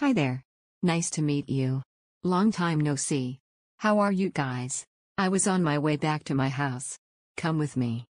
Hi there. Nice to meet you. Long time no see. How are you guys? I was on my way back to my house. Come with me.